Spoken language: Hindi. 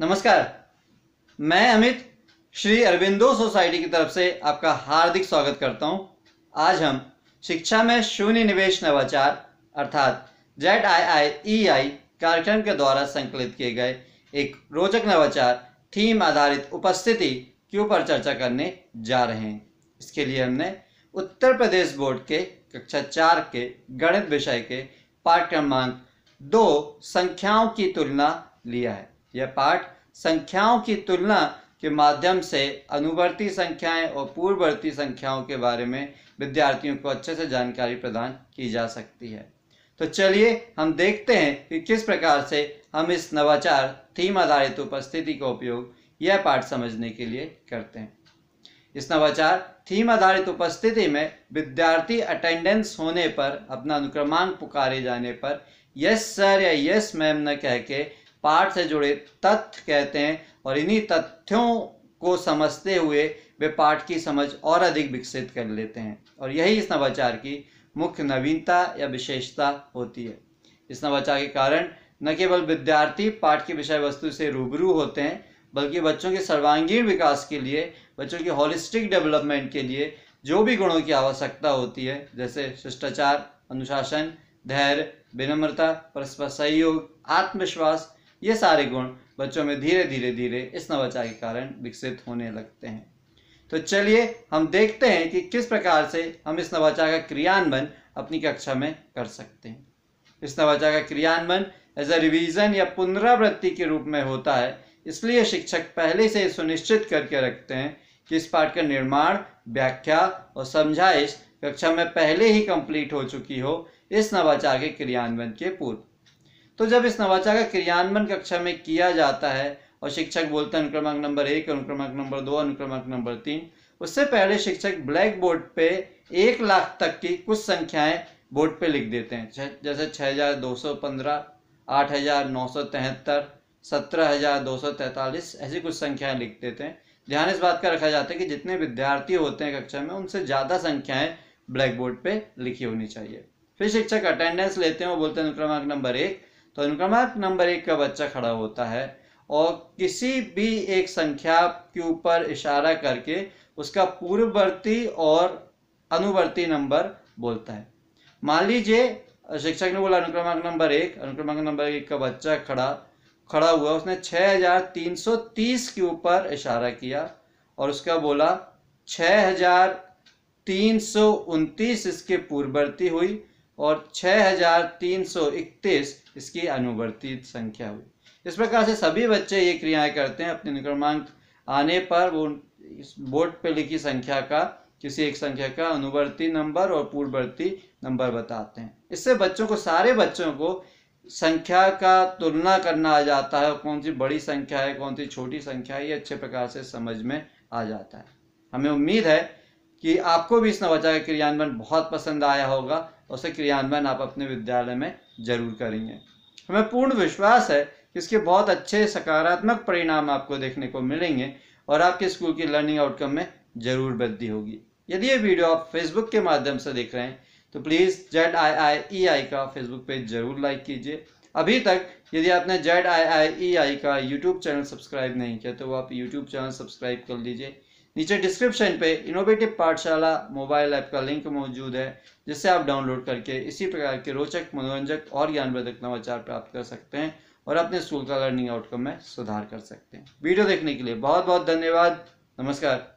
नमस्कार मैं अमित श्री अरविंदो सोसाइटी की तरफ से आपका हार्दिक स्वागत करता हूं। आज हम शिक्षा में शून्य निवेश नवाचार अर्थात जेड आई आई ई आई कार्यक्रम के द्वारा संकलित किए गए एक रोचक नवाचार थीम आधारित उपस्थिति के ऊपर चर्चा करने जा रहे हैं इसके लिए हमने उत्तर प्रदेश बोर्ड के कक्षा चार के गणित विषय के पाठ क्रमांक दो संख्याओं की तुलना लिया है यह पाठ संख्याओं की तुलना के माध्यम से अनुवर्ती संख्याएं और पूर्ववर्ती संख्याओं के बारे में विद्यार्थियों को अच्छे से जानकारी प्रदान की जा सकती है तो चलिए हम देखते हैं कि किस प्रकार से हम इस नवाचार थीम आधारित उपस्थिति का उपयोग यह पाठ समझने के लिए करते हैं इस नवाचार थीम आधारित उपस्थिति में विद्यार्थी अटेंडेंस होने पर अपना अनुक्रमांक पुकारे जाने पर यस सर या यस मैम न कह के पाठ से जुड़े तथ्य कहते हैं और इन्हीं तथ्यों को समझते हुए वे पाठ की समझ और अधिक विकसित कर लेते हैं और यही इस नवाचार की मुख्य नवीनता या विशेषता होती है इस नवाचार के कारण न केवल विद्यार्थी पाठ की विषय वस्तु से रूबरू होते हैं बल्कि बच्चों के सर्वांगीण विकास के लिए बच्चों की हॉलिस्टिक डेवलपमेंट के लिए जो भी गुणों की आवश्यकता होती है जैसे शिष्टाचार अनुशासन धैर्य विनम्रता परस्पर सहयोग आत्मविश्वास ये सारे गुण बच्चों में धीरे धीरे धीरे इस नवाचार के कारण विकसित होने लगते हैं तो चलिए हम देखते हैं कि किस प्रकार से हम इस नवाचार का क्रियान्वयन अपनी कक्षा में कर सकते हैं इस नवाचार का क्रियान्वयन एज ए रिविजन या पुनरावृत्ति के रूप में होता है इसलिए शिक्षक पहले से सुनिश्चित करके रखते हैं कि इस पाठ का निर्माण व्याख्या और समझाइश कक्षा में पहले ही कंप्लीट हो चुकी हो इस नवाचार के क्रियान्वयन के पूर्व तो जब इस नवाचार का क्रियान्वयन कक्षा में किया जाता है और शिक्षक बोलते हैं अनुक्रमांक नंबर एक अनुक्रमांक नंबर दो अनुक्रमांक नंबर तीन उससे पहले शिक्षक ब्लैक बोर्ड पे एक लाख तक की कुछ संख्याएं बोर्ड पे लिख देते हैं जैसे छः हजार दो सौ पंद्रह आठ हजार नौ सौ तिहत्तर सत्रह हजार दो सौ तैंतालीस ऐसी कुछ संख्याएं लिख देते हैं ध्यान इस बात का रखा जाता है कि जितने विद्यार्थी होते हैं कक्षा में उनसे ज़्यादा संख्याएं ब्लैक बोर्ड पे लिखी होनी चाहिए फिर शिक्षक अटेंडेंस लेते हैं वो बोलते हैं अनुक्रमांक नंबर एक तो अनुक्रमांक नंबर एक का बच्चा खड़ा होता है और किसी भी एक संख्या के ऊपर इशारा करके उसका पूर्ववर्ती और अनुवर्ती नंबर बोलता है मान लीजिए शिक्षक ने बोला अनुक्रमांक नंबर एक अनुक्रमांक नंबर एक का बच्चा खड़ा खड़ा हुआ उसने 6330 के ऊपर इशारा किया और उसका बोला 6329 इसके पूर्ववर्ती हुई और 6331 इसकी अनुवर्ती संख्या हुई इस प्रकार से सभी बच्चे ये क्रियाएं करते हैं अपने क्रमांक आने पर वो बोर्ड पर लिखी संख्या का किसी एक संख्या का अनुवर्ती नंबर और पूर्ववर्ती नंबर बताते हैं इससे बच्चों को सारे बच्चों को संख्या का तुलना करना आ जाता है कौन सी बड़ी संख्या है कौन सी छोटी संख्या है ये अच्छे प्रकार से समझ में आ जाता है हमें उम्मीद है कि आपको भी इस नवाचार क्रियान्वयन बहुत पसंद आया होगा उसे क्रियान्वयन आप अपने विद्यालय में जरूर करेंगे हमें पूर्ण विश्वास है कि इसके बहुत अच्छे सकारात्मक परिणाम आपको देखने को मिलेंगे और आपके स्कूल की लर्निंग आउटकम में जरूर वृद्धि होगी यदि ये वीडियो आप फेसबुक के माध्यम से देख रहे हैं तो प्लीज़ जेड आई आई ई आई का फेसबुक पेज जरूर लाइक कीजिए अभी तक यदि आपने जेड आई आई ई आई का यूट्यूब चैनल सब्सक्राइब नहीं किया तो आप यूट्यूब चैनल सब्सक्राइब कर लीजिए नीचे डिस्क्रिप्शन पे इनोवेटिव पाठशाला मोबाइल ऐप का लिंक मौजूद है जिससे आप डाउनलोड करके इसी प्रकार के रोचक मनोरंजक और ज्ञानवर्धक नवाचार प्राप्त कर सकते हैं और अपने स्कूल का लर्निंग आउटकम में सुधार कर सकते हैं वीडियो देखने के लिए बहुत बहुत धन्यवाद नमस्कार